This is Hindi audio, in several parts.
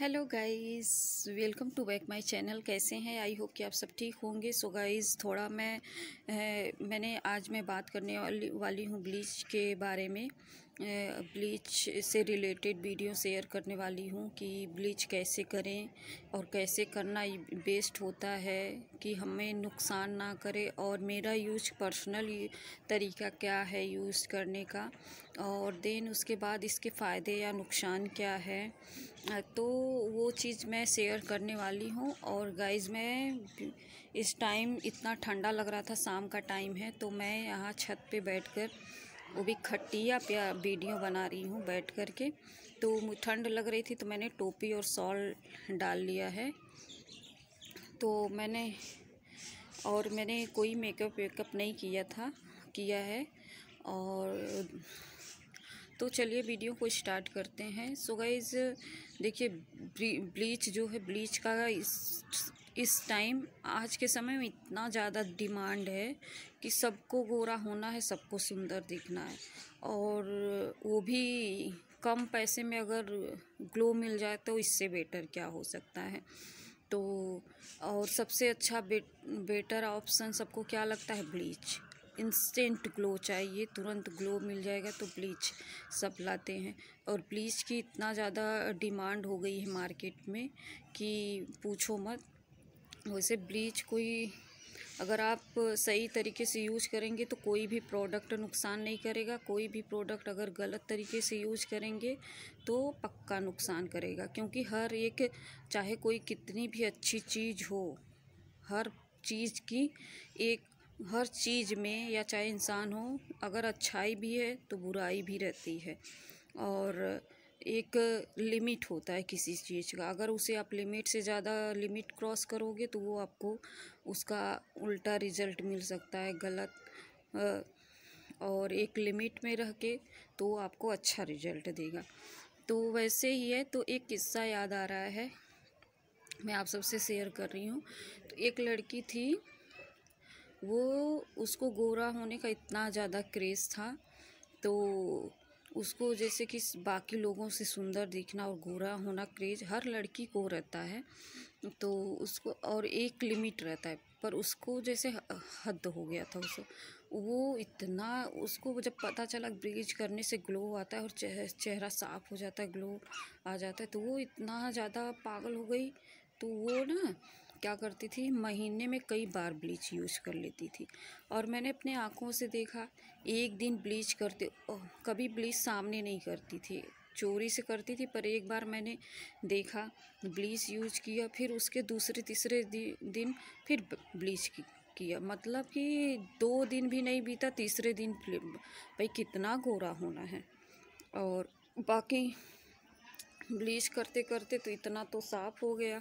hello guys welcome to back my channel कैसे हैं आई होप कि आप सब ठीक होंगे सो गाइस थोड़ा मैं ए, eh, मैंने आज मैं बात करने वाली वाली हूँ ब्लीच के बारे में ए, eh, ब्लीच से रिलेटेड वीडियो शेयर करने वाली हूँ कि ब्लीच कैसे करें और कैसे करना बेस्ट होता है कि हमें नुकसान ना करे और मेरा यूज पर्सनल तरीका क्या है यूज़ करने का और देन उसके बाद इसके फ़ायदे या नुकसान क्या है तो वो चीज़ मैं शेयर करने वाली हूँ और गाइज मैं इस टाइम इतना ठंडा लग रहा था शाम का टाइम है तो मैं यहाँ छत पे बैठकर वो भी खट्टिया प्या वीडियो बना रही हूँ बैठ कर के तो ठंड लग रही थी तो मैंने टोपी और सॉल डाल लिया है तो मैंने और मैंने कोई मेकअप वेकअप नहीं किया था किया है और तो चलिए वीडियो को स्टार्ट करते हैं सो गाइज देखिए ब्लीच जो है ब्लीच का इस इस टाइम आज के समय में इतना ज़्यादा डिमांड है कि सबको गोरा होना है सबको सुंदर दिखना है और वो भी कम पैसे में अगर ग्लो मिल जाए तो इससे बेटर क्या हो सकता है तो और सबसे अच्छा बे, बेटर ऑप्शन सबको क्या लगता है ब्लीच इंस्टेंट ग्लो चाहिए तुरंत ग्लो मिल जाएगा तो ब्लीच सब लाते हैं और ब्लीच की इतना ज़्यादा डिमांड हो गई है मार्केट में कि पूछो मत वैसे ब्लीच कोई अगर आप सही तरीके से यूज़ करेंगे तो कोई भी प्रोडक्ट नुकसान नहीं करेगा कोई भी प्रोडक्ट अगर गलत तरीके से यूज़ करेंगे तो पक्का नुकसान करेगा क्योंकि हर एक चाहे कोई कितनी भी अच्छी चीज़ हो हर चीज़ की एक हर चीज़ में या चाहे इंसान हो अगर अच्छाई भी है तो बुराई भी रहती है और एक लिमिट होता है किसी चीज़ का अगर उसे आप लिमिट से ज़्यादा लिमिट क्रॉस करोगे तो वो आपको उसका उल्टा रिजल्ट मिल सकता है गलत और एक लिमिट में रह के तो आपको अच्छा रिजल्ट देगा तो वैसे ही है तो एक किस्सा याद आ रहा है मैं आप सबसे शेयर कर रही हूँ तो एक लड़की थी वो उसको गोरा होने का इतना ज़्यादा क्रेज़ था तो उसको जैसे कि बाकी लोगों से सुंदर दिखना और गोरा होना क्रेज हर लड़की को रहता है तो उसको और एक लिमिट रहता है पर उसको जैसे हद हो गया था उसको वो इतना उसको जब पता चला ब्रिज करने से ग्लो आता है और चेह, चेहरा साफ हो जाता है ग्लो आ जाता है तो वो इतना ज़्यादा पागल हो गई तो वो ना क्या करती थी महीने में कई बार ब्लीच यूज़ कर लेती थी और मैंने अपने आँखों से देखा एक दिन ब्लीच करते कभी ब्लीच सामने नहीं करती थी चोरी से करती थी पर एक बार मैंने देखा ब्लीच यूज किया फिर उसके दूसरे तीसरे दिन फिर ब्लीच की किया मतलब कि दो दिन भी नहीं बीता तीसरे दिन भाई कितना गोरा होना है और बाकी ब्लीच करते करते तो इतना तो साफ़ हो गया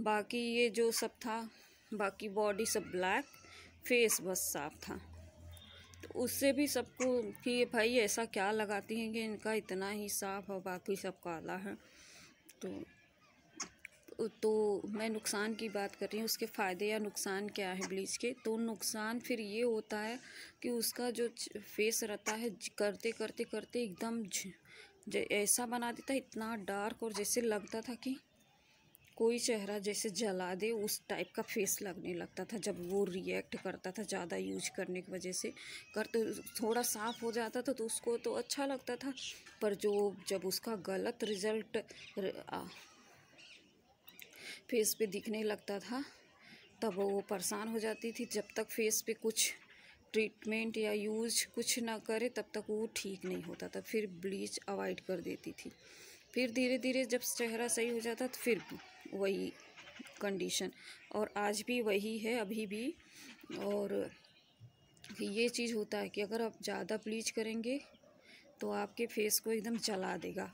बाकी ये जो सब था बाकी बॉडी सब ब्लैक फेस बस साफ था तो उससे भी सबको कि ये भाई ऐसा क्या लगाती हैं कि इनका इतना ही साफ और बाकी सब काला है तो तो मैं नुकसान की बात कर रही हूँ उसके फ़ायदे या नुकसान क्या है ब्लीच के तो नुकसान फिर ये होता है कि उसका जो फेस रहता है करते करते करते एकदम ऐसा बना देता है इतना डार्क और जैसे लगता था कि कोई चेहरा जैसे जला दे उस टाइप का फेस लगने लगता था जब वो रिएक्ट करता था ज़्यादा यूज करने की वजह से करते तो थोड़ा साफ हो जाता था तो उसको तो अच्छा लगता था पर जो जब उसका गलत रिज़ल्ट फेस पे दिखने लगता था तब वो परेशान हो जाती थी जब तक फेस पे कुछ ट्रीटमेंट या यूज कुछ ना करे तब तक वो ठीक नहीं होता था फिर ब्लीच अवॉइड कर देती थी फिर धीरे धीरे जब चेहरा सही हो जाता तो फिर वही कंडीशन और आज भी वही है अभी भी और ये चीज़ होता है कि अगर आप ज़्यादा ब्लीच करेंगे तो आपके फेस को एकदम चला देगा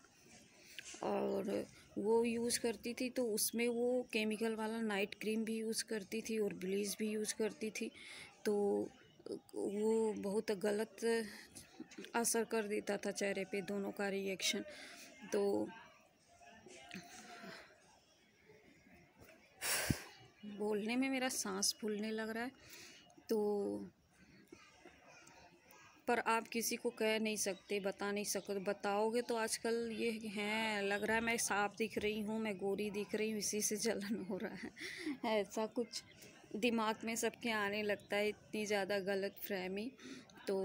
और वो यूज़ करती थी तो उसमें वो केमिकल वाला नाइट क्रीम भी यूज़ करती थी और ब्लीच भी यूज़ करती थी तो वो बहुत गलत असर कर देता था चेहरे पे दोनों का रिएक्शन तो बोलने में मेरा सांस फूलने लग रहा है तो पर आप किसी को कह नहीं सकते बता नहीं सकते बताओगे तो आजकल ये हैं लग रहा है मैं साफ दिख रही हूँ मैं गोरी दिख रही हूँ इसी से जलन हो रहा है ऐसा कुछ दिमाग में सबके आने लगता है इतनी ज़्यादा गलत फहमी तो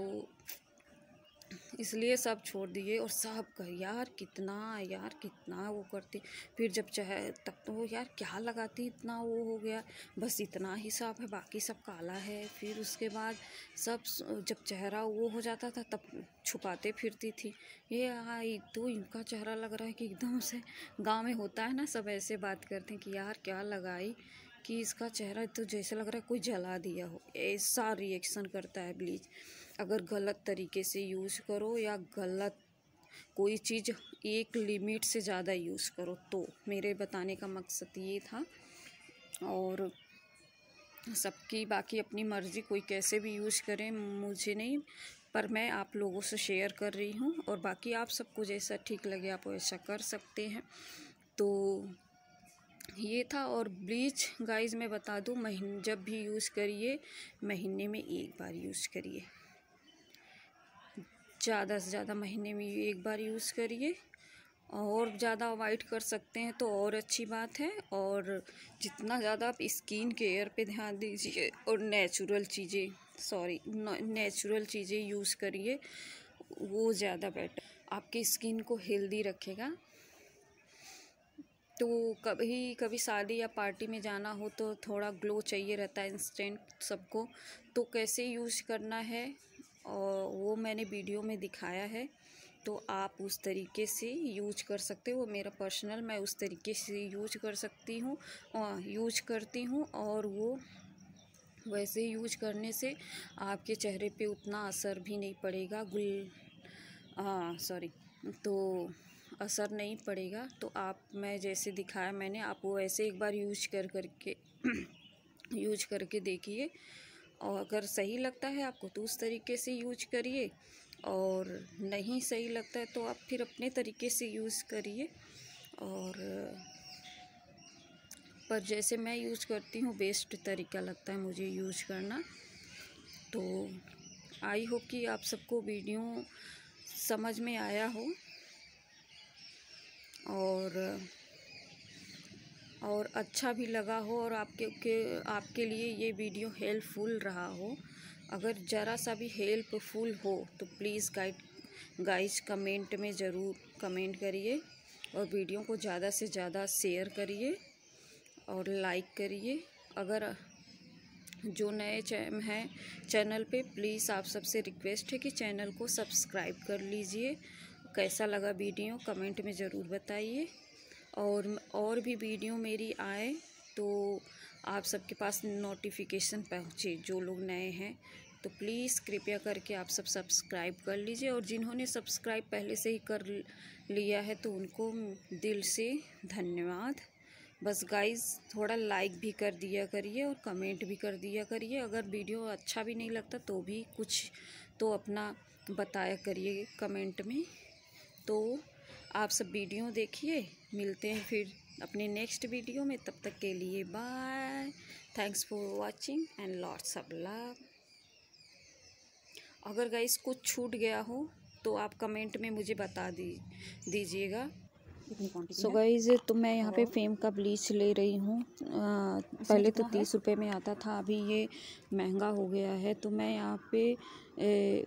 इसलिए सब छोड़ दिए और सब कहे यार कितना यार कितना वो करती फिर जब चाहे तब तो यार क्या लगाती इतना वो हो गया बस इतना ही साफ है बाकी सब काला है फिर उसके बाद सब जब चेहरा वो हो जाता था तब छुपाते फिरती थी ये आई तो इनका चेहरा लग रहा है कि एकदम से गाँव में होता है ना सब ऐसे बात करते हैं कि यार क्या लगाई कि इसका चेहरा तो जैसे लग रहा है कोई जला दिया हो ऐसा रिएक्शन करता है ब्लीच अगर गलत तरीके से यूज़ करो या गलत कोई चीज़ एक लिमिट से ज़्यादा यूज़ करो तो मेरे बताने का मकसद ये था और सबकी बाकी अपनी मर्ज़ी कोई कैसे भी यूज़ करें मुझे नहीं पर मैं आप लोगों से शेयर कर रही हूँ और बाकी आप सबको जैसा ठीक लगे आप वैसा कर सकते हैं तो ये था और ब्लीच गाइस मैं बता दूँ महीने जब भी यूज़ करिए महीने में एक बार यूज़ करिए ज़्यादा से ज़्यादा महीने में एक बार यूज़ करिए और ज़्यादा अवॉइड कर सकते हैं तो और अच्छी बात है और जितना ज़्यादा आप स्किन केयर पे ध्यान दीजिए और नेचुरल चीज़ें सॉरी नेचुरल चीज़ें यूज़ करिए वो ज़्यादा बेटर आपकी स्किन को हेल्दी रखेगा तो कभी कभी शादी या पार्टी में जाना हो तो थोड़ा ग्लो चाहिए रहता है इंस्टेंट सबको तो कैसे यूज़ करना है और वो मैंने वीडियो में दिखाया है तो आप उस तरीके से यूज कर सकते हो मेरा पर्सनल मैं उस तरीके से यूज कर सकती हूँ यूज करती हूँ और वो वैसे यूज करने से आपके चेहरे पे उतना असर भी नहीं पड़ेगा गुल हाँ, सॉरी तो असर नहीं पड़ेगा तो आप मैं जैसे दिखाया मैंने आप वो ऐसे एक बार यूज कर करके यूज करके देखिए और अगर सही लगता है आपको तो उस तरीके से यूज करिए और नहीं सही लगता है तो आप फिर अपने तरीके से यूज़ करिए और पर जैसे मैं यूज़ करती हूँ बेस्ट तरीका लगता है मुझे यूज करना तो आई होप कि आप सबको वीडियो समझ में आया हो और और अच्छा भी लगा हो और आपके के आपके लिए ये वीडियो हेल्पफुल रहा हो अगर ज़रा सा भी हेल्पफुल हो तो प्लीज़ गाइड गाइज कमेंट में ज़रूर कमेंट करिए और वीडियो को ज़्यादा से ज़्यादा शेयर करिए और लाइक करिए अगर जो नए हैं चैनल पे प्लीज़ आप सबसे रिक्वेस्ट है कि चैनल को सब्सक्राइब कर लीजिए कैसा लगा वीडियो कमेंट में ज़रूर बताइए और और भी वीडियो मेरी आए तो आप सबके पास नोटिफिकेशन पहुँचे जो लोग नए हैं तो प्लीज़ कृपया करके आप सब सब्सक्राइब कर लीजिए और जिन्होंने सब्सक्राइब पहले से ही कर लिया है तो उनको दिल से धन्यवाद बस गाइस थोड़ा लाइक भी कर दिया करिए और कमेंट भी कर दिया करिए अगर वीडियो अच्छा भी नहीं लगता तो भी कुछ तो अपना बताया करिए कमेंट में तो आप सब वीडियो देखिए मिलते हैं फिर अपने नेक्स्ट वीडियो में तब तक के लिए bye thanks for watching and lots of love अगर गाइस कुछ छूट गया हो तो आप कमेंट में मुझे बता दी दीजिएगा सो so गाइज़ तो मैं यहाँ पे फेम का ब्लीच ले रही हूँ पहले तो तीस रुपये में आता था अभी ये महंगा हो गया है तो मैं यहाँ पे ए,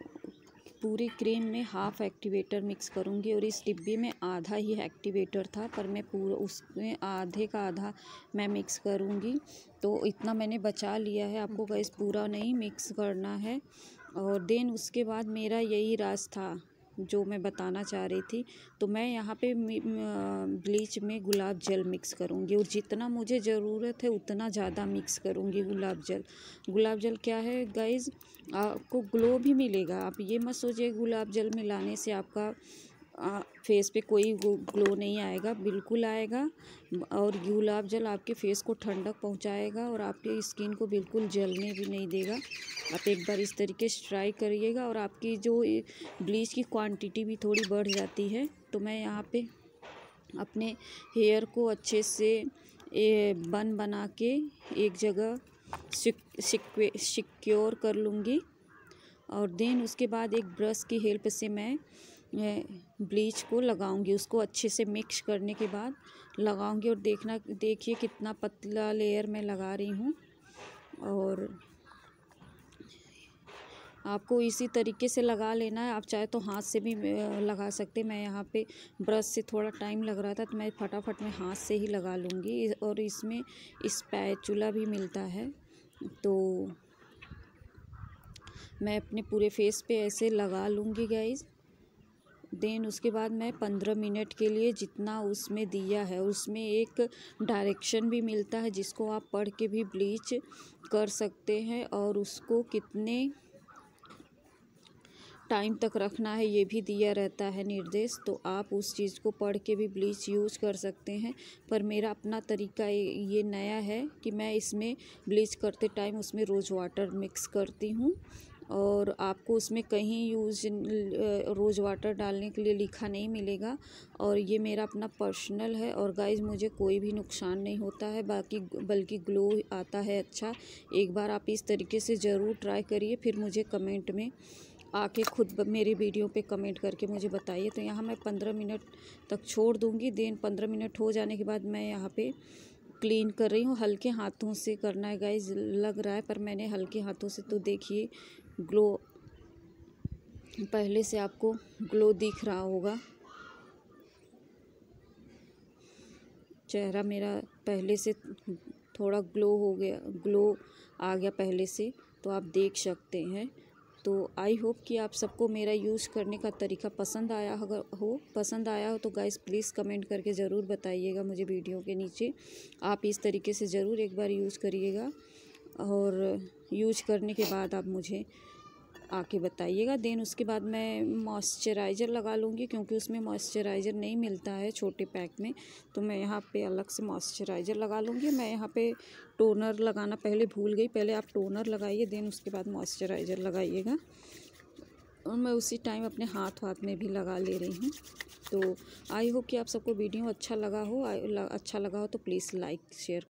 पूरे क्रीम में हाफ़ एक्टिवेटर मिक्स करूँगी और इस डिब्बे में आधा ही एक्टिवेटर था पर मैं पूरा उसमें आधे का आधा मैं मिक्स करूँगी तो इतना मैंने बचा लिया है आपको गैस पूरा नहीं मिक्स करना है और देन उसके बाद मेरा यही राज था जो मैं बताना चाह रही थी तो मैं यहाँ पे ब्लीच में गुलाब जल मिक्स करूँगी और जितना मुझे ज़रूरत है उतना ज़्यादा मिक्स करूँगी गुलाब जल गुलाब जल क्या है गाइज़ आपको ग्लो भी मिलेगा आप ये मत सोचिए गुलाब जल मिलाने से आपका आ, फेस पे कोई ग्लो नहीं आएगा बिल्कुल आएगा और गुलाब जल आपके फेस को ठंडक पहुंचाएगा और आपके स्किन को बिल्कुल जलने भी नहीं देगा आप एक बार इस तरीके से ट्राई करिएगा और आपकी जो ब्लीच की क्वांटिटी भी थोड़ी बढ़ जाती है तो मैं यहाँ पे अपने हेयर को अच्छे से बन बना के एक जगह सिक्योर कर लूँगी और देन उसके बाद एक ब्रश की हेल्प से मैं ब्लीच को लगाऊंगी उसको अच्छे से मिक्स करने के बाद लगाऊंगी और देखना देखिए कितना पतला लेयर मैं लगा रही हूँ और आपको इसी तरीके से लगा लेना है आप चाहे तो हाथ से भी लगा सकते मैं यहाँ पे ब्रश से थोड़ा टाइम लग रहा था तो मैं फटाफट में हाथ से ही लगा लूँगी और इसमें स्पैचुला भी मिलता है तो मैं अपने पूरे फेस पे ऐसे लगा लूँगी गाइज़ देन उसके बाद मैं पंद्रह मिनट के लिए जितना उसमें दिया है उसमें एक डायरेक्शन भी मिलता है जिसको आप पढ़ के भी ब्लीच कर सकते हैं और उसको कितने टाइम तक रखना है ये भी दिया रहता है निर्देश तो आप उस चीज़ को पढ़ के भी ब्लीच यूज़ कर सकते हैं पर मेरा अपना तरीका ये नया है कि मैं इसमें ब्लीच करते टाइम उसमें रोज़ वाटर मिक्स करती हूँ और आपको उसमें कहीं यूज रोज़ वाटर डालने के लिए लिखा नहीं मिलेगा और ये मेरा अपना पर्सनल है और गाइज मुझे कोई भी नुकसान नहीं होता है बाकी बल्कि ग्लो आता है अच्छा एक बार आप इस तरीके से ज़रूर ट्राई करिए फिर मुझे कमेंट में आके खुद मेरी वीडियो पे कमेंट करके मुझे बताइए तो यहाँ मैं पंद्रह मिनट तक छोड़ दूँगी देन पंद्रह मिनट हो जाने के बाद मैं यहाँ पे क्लीन कर रही हूँ हल्के हाथों से करना है गाइज लग रहा है पर मैंने हल्के हाथों से तो देखिए ग्लो पहले से आपको ग्लो दिख रहा होगा चेहरा मेरा पहले से थोड़ा ग्लो हो गया ग्लो आ गया पहले से तो आप देख सकते हैं तो आई होप कि आप सबको मेरा यूज़ करने का तरीका पसंद आया अगर हो पसंद आया हो तो गाइस प्लीज़ कमेंट करके ज़रूर बताइएगा मुझे वीडियो के नीचे आप इस तरीके से ज़रूर एक बार यूज़ करिएगा और यूज करने के बाद आप मुझे आके बताइएगा देन उसके बाद मैं मॉइस्चराइज़र लगा लूँगी क्योंकि उसमें मॉइस्चराइज़र नहीं मिलता है छोटे पैक में तो मैं यहाँ पे अलग से मॉइस्चराइज़र लगा लूँगी मैं यहाँ पे टोनर लगाना पहले भूल गई पहले आप टोनर लगाइए देन उसके बाद मॉइस्चराइज़र लगाइएगा और मैं उसी टाइम अपने हाथ वाथ में भी लगा ले रही हूँ तो आई होप कि आप सबको वीडियो अच्छा लगा हो अच्छा लगा हो तो प्लीज़ लाइक शेयर